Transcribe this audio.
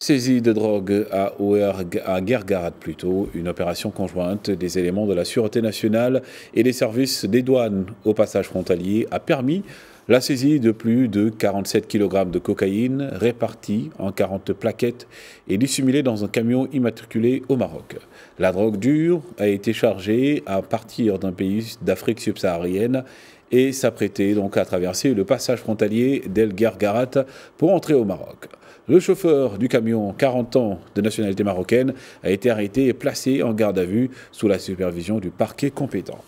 Saisie de drogue à, Ouerg, à plutôt, une opération conjointe des éléments de la Sûreté nationale et des services des douanes au passage frontalier a permis la saisie de plus de 47 kg de cocaïne répartie en 40 plaquettes et dissimulée dans un camion immatriculé au Maroc. La drogue dure a été chargée à partir d'un pays d'Afrique subsaharienne et s'apprêtait donc à traverser le passage frontalier d'El Gargarat pour entrer au Maroc. Le chauffeur du camion, 40 ans de nationalité marocaine, a été arrêté et placé en garde à vue sous la supervision du parquet compétent.